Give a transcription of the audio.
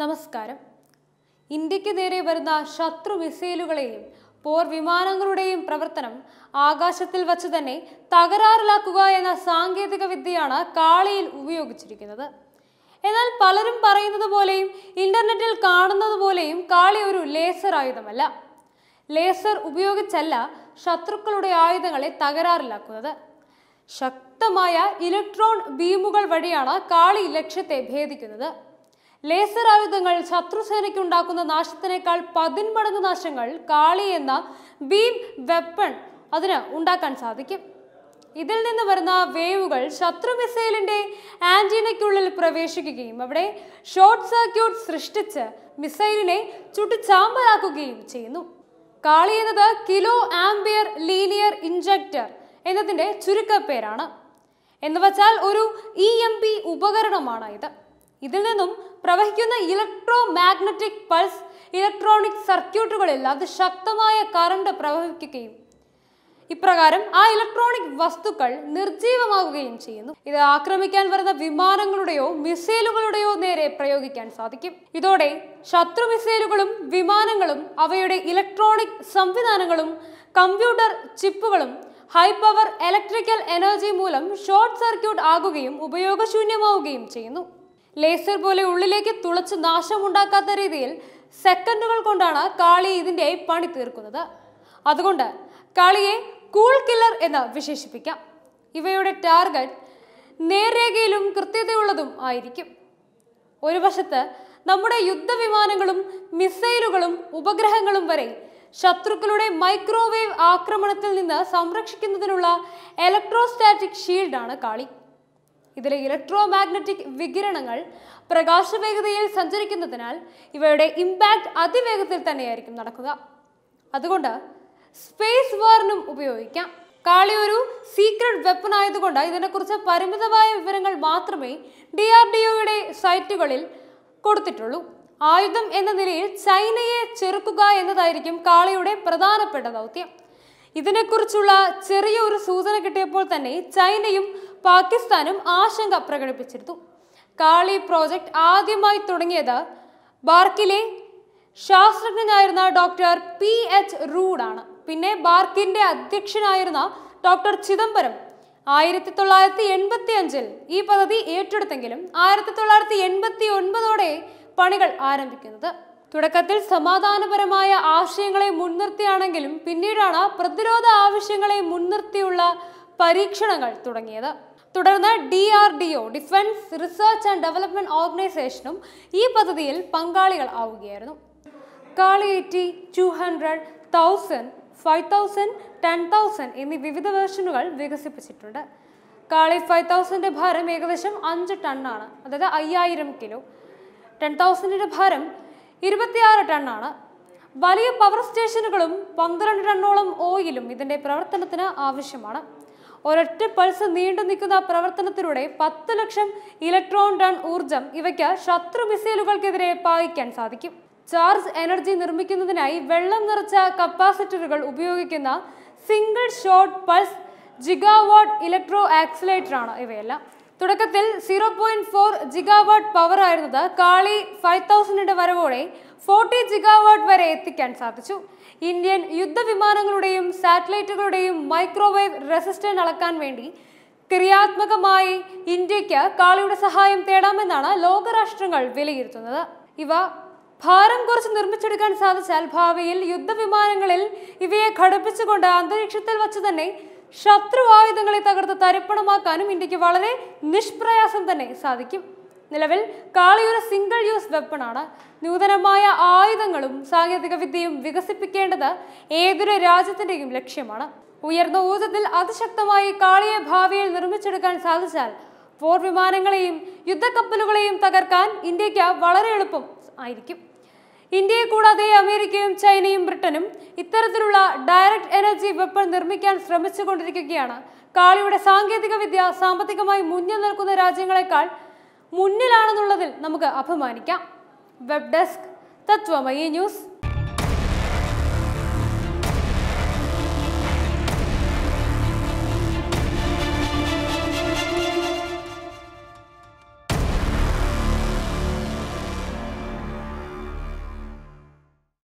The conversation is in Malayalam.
നമസ്കാരം ഇന്ത്യക്ക് നേരെ വരുന്ന ശത്രു മിസൈലുകളെയും പോർ വിമാനങ്ങളുടെയും പ്രവർത്തനം ആകാശത്തിൽ വച്ച് തന്നെ തകരാറിലാക്കുക എന്ന സാങ്കേതിക വിദ്യയാണ് കാളിയിൽ ഉപയോഗിച്ചിരിക്കുന്നത് എന്നാൽ പലരും പറയുന്നത് പോലെയും ഇന്റർനെറ്റിൽ കാണുന്നത് പോലെയും കാളി ഒരു ലേസർ ആയുധമല്ല ലേസർ ഉപയോഗിച്ചല്ല ശത്രുക്കളുടെ ആയുധങ്ങളെ തകരാറിലാക്കുന്നത് ശക്തമായ ഇലക്ട്രോൺ ബീമുകൾ വഴിയാണ് കാളി ലക്ഷ്യത്തെ ഭേദിക്കുന്നത് ലേസർ ആയുധങ്ങൾ ശത്രുസേനയ്ക്കുണ്ടാക്കുന്ന നാശത്തിനേക്കാൾ പതിന്മടങ്ങ് നാശങ്ങൾ കാളി എന്ന ബീം വെപ്പൺ അതിന് ഉണ്ടാക്കാൻ സാധിക്കും ഇതിൽ നിന്ന് വരുന്ന വേവുകൾ ശത്രു മിസൈലിന്റെ ആന്റീനയ്ക്കുള്ളിൽ പ്രവേശിക്കുകയും അവിടെ ഷോർട്ട് സർക്യൂട്ട് സൃഷ്ടിച്ച് മിസൈലിനെ ചുട്ടുചാമ്പലാക്കുകയും ചെയ്യുന്നു കാളി എന്നത് കിലോ ആംബിയർ ലീനിയർ ഇഞ്ചക്ടർ എന്നതിൻ്റെ ചുരുക്കപ്പേരാണ് എന്ന് വച്ചാൽ ഒരു ഇ എം പി ഉപകരണമാണ് ഇത് ഇതിൽ നിന്നും പ്രവഹിക്കുന്ന ഇലക്ട്രോ മാഗ്നറ്റിക് പൾസ് ഇലക്ട്രോണിക് സർക്യൂട്ടുകളിൽ ശക്തമായ കറണ്ട് പ്രവഹിക്കുകയും ഇപ്രകാരം ആ ഇലക്ട്രോണിക് വസ്തുക്കൾ നിർജീവമാകുകയും ചെയ്യുന്നു ഇത് ആക്രമിക്കാൻ വരുന്ന വിമാനങ്ങളുടെയോ മിസൈലുകളുടെയോ നേരെ പ്രയോഗിക്കാൻ സാധിക്കും ഇതോടെ ശത്രു മിസൈലുകളും വിമാനങ്ങളും അവയുടെ ഇലക്ട്രോണിക് സംവിധാനങ്ങളും കമ്പ്യൂട്ടർ ചിപ്പുകളും ഹൈ പവർ ഇലക്ട്രിക്കൽ എനർജി മൂലം ഷോർട്ട് സർക്യൂട്ട് ആകുകയും ഉപയോഗശൂന്യമാവുകയും ചെയ്യുന്നു ലേസർ പോലെ ഉള്ളിലേക്ക് തുളച്ച് നാശമുണ്ടാക്കാത്ത രീതിയിൽ സെക്കൻഡുകൾ കൊണ്ടാണ് കാളി ഇതിൻ്റെ പണി തീർക്കുന്നത് അതുകൊണ്ട് കാളിയെ കൂൾ കില്ലർ എന്ന് വിശേഷിപ്പിക്കാം ഇവയുടെ ടാർഗറ്റ് നേർരേഖയിലും കൃത്യതയുള്ളതും ആയിരിക്കും ഒരു വശത്ത് നമ്മുടെ യുദ്ധവിമാനങ്ങളും മിസൈലുകളും ഉപഗ്രഹങ്ങളും വരെ ശത്രുക്കളുടെ മൈക്രോവേവ് ആക്രമണത്തിൽ നിന്ന് സംരക്ഷിക്കുന്നതിനുള്ള ഇലക്ട്രോസ്റ്റാറ്റിക് ഷീൽഡാണ് കാളി ഇതിലെ ഇലക്ട്രോ മാഗ്നറ്റിക് വികിരണങ്ങൾ പ്രകാശവേഗതയിൽ സഞ്ചരിക്കുന്നതിനാൽ ഇവയുടെ ഇമ്പാക്ട് അതിവേഗത്തിൽ തന്നെയായിരിക്കും നടക്കുക അതുകൊണ്ട് സ്പേസ് വാറിനും ഉപയോഗിക്കാം കാളി ഒരു സീക്രട്ട് വെപ്പൺ ആയതുകൊണ്ട് ഇതിനെക്കുറിച്ച് പരിമിതമായ വിവരങ്ങൾ മാത്രമേ ഡി ആർ ഡി ഒയുടെ സൈറ്റുകളിൽ കൊടുത്തിട്ടുള്ളൂ ആയുധം എന്ന നിലയിൽ ചൈനയെ ചെറുക്കുക എന്നതായിരിക്കും കാളിയുടെ പ്രധാനപ്പെട്ട ദൗത്യം ഇതിനെക്കുറിച്ചുള്ള ചെറിയ ഒരു സൂചന കിട്ടിയപ്പോൾ തന്നെ ചൈനയും പാകിസ്ഥാനും ആശങ്ക പ്രകടിപ്പിച്ചിരുന്നു കാളി പ്രോജക്റ്റ് ആദ്യമായി തുടങ്ങിയത് ബാർക്കിലെ ശാസ്ത്രജ്ഞനായിരുന്ന ഡോക്ടർ പി എച്ച് റൂഡാണ് പിന്നെ ബാർക്കിന്റെ അധ്യക്ഷനായിരുന്ന ഡോക്ടർ ചിദംബരം ആയിരത്തി തൊള്ളായിരത്തി എൺപത്തി അഞ്ചിൽ ഈ പദ്ധതി ഏറ്റെടുത്തെങ്കിലും ആയിരത്തി തൊള്ളായിരത്തി എൺപത്തി ഒൻപതോടെ പണികൾ ആരംഭിക്കുന്നത് തുടക്കത്തിൽ സമാധാനപരമായ ആശയങ്ങളെ മുൻനിർത്തിയാണെങ്കിലും പിന്നീടാണ് പ്രതിരോധ ആവശ്യങ്ങളെ മുൻനിർത്തിയുള്ള പരീക്ഷണങ്ങൾ തുടങ്ങിയത് തുടർന്ന് D R D O defence research and development ഓർഗനൈസേഷനും ഈ പദ്ധതിയിൽ പങ്കാളികൾ ആവുകയായിരുന്നു കാളിയേറ്റി two hundred thousand five thousand ten thousand എന്നീ വിവിധ വേർഷനുകൾ വികസിപ്പിച്ചിട്ടുണ്ട് കാളി ഫൈവ് തൗസൻഡിൻ്റെ ഭാരം ഏകദേശം അഞ്ച് ടണ്ണാണ് അതായത് അയ്യായിരം കിലോ ടെൻ തൗസൻഡിൻ്റെ ഭാരം ഇരുപത്തിയാറ് ടണ്ണാണ് വലിയ പവർ സ്റ്റേഷനുകളും പന്ത്രണ്ട് ടണ്ണോളം ഓയിലും ഇതിൻ്റെ പ്രവർത്തനത്തിന് ആവശ്യമാണ് ഒരൊറ്റ പൾസ് നീണ്ടു നിൽക്കുന്ന പ്രവർത്തനത്തിലൂടെ പത്ത് ലക്ഷം ഇലക്ട്രോൺ ടൺ ഊർജം ഇവയ്ക്ക് ശത്രു മിസൈലുകൾക്കെതിരെ പായിക്കാൻ സാധിക്കും ചാർജ് എനർജി നിർമ്മിക്കുന്നതിനായി വെള്ളം നിറച്ച കപ്പാസിറ്ററുകൾ ഉപയോഗിക്കുന്ന single shot pulse gigawatt electro ആണ് ഇവയെല്ലാം തുടക്കത്തിൽ zero point four gigawatt power ആയിരുന്നത് കാളി ഫൈവ് തൗസൻഡിന്റെ വരവോടെ ഫോർട്ടി ജിഗാവാട്ട് വരെ എത്തിക്കാൻ സാധിച്ചു ഇന്ത്യൻ യുദ്ധവിമാനങ്ങളുടെയും സാറ്റലൈറ്റുകളുടെയും മൈക്രോവേവ് റെസിസ്റ്റൻസ് അളക്കാൻ വേണ്ടി ക്രിയാത്മകമായി ഇന്ത്യക്ക് കാളിയുടെ സഹായം തേടാമെന്നാണ് ലോകരാഷ്ട്രങ്ങൾ വിലയിരുത്തുന്നത് ഇവ ഭാരം കുറച്ച് നിർമ്മിച്ചെടുക്കാൻ സാധിച്ചാൽ ഭാവിയിൽ യുദ്ധവിമാനങ്ങളിൽ ഇവയെ ഘടിപ്പിച്ചുകൊണ്ട് അന്തരീക്ഷത്തിൽ വച്ച് തന്നെ ശത്രു ആയുധങ്ങളെ തകർത്ത് തരിപ്പണമാക്കാനും ഇന്ത്യക്ക് വളരെ നിഷ്പ്രയാസം തന്നെ സാധിക്കും നിലവിൽ കാളി ഒരു സിംഗിൾ യൂസ് വെപ്പണാണ് നൂതനമായ ആയുധങ്ങളും സാങ്കേതികവിദ്യയും വികസിപ്പിക്കേണ്ടത് ഏതൊരു രാജ്യത്തിൻ്റെയും ലക്ഷ്യമാണ് ഉയർന്ന ഊർജത്തിൽ അതിശക്തമായി കാളിയെ ഭാവിയിൽ നിർമ്മിച്ചെടുക്കാൻ സാധിച്ചാൽ പോർ വിമാനങ്ങളെയും യുദ്ധക്കപ്പലുകളെയും തകർക്കാൻ ഇന്ത്യക്ക് വളരെ എളുപ്പം ആയിരിക്കും ഇന്ത്യയെ കൂടാതെ അമേരിക്കയും ചൈനയും ബ്രിട്ടനും ഇത്തരത്തിലുള്ള ഡയറക്ട് എനർജി വെപ്പൺ നിർമ്മിക്കാൻ ശ്രമിച്ചുകൊണ്ടിരിക്കുകയാണ് കാളിയുടെ സാങ്കേതികവിദ്യ സാമ്പത്തികമായി മുന്നിൽ നിൽക്കുന്ന രാജ്യങ്ങളെക്കാൾ മുന്നിലാണെന്നുള്ളതിൽ നമുക്ക് അഭിമാനിക്കാം വെബ് ഡെസ്ക് തത്വമയി ന്യൂസ്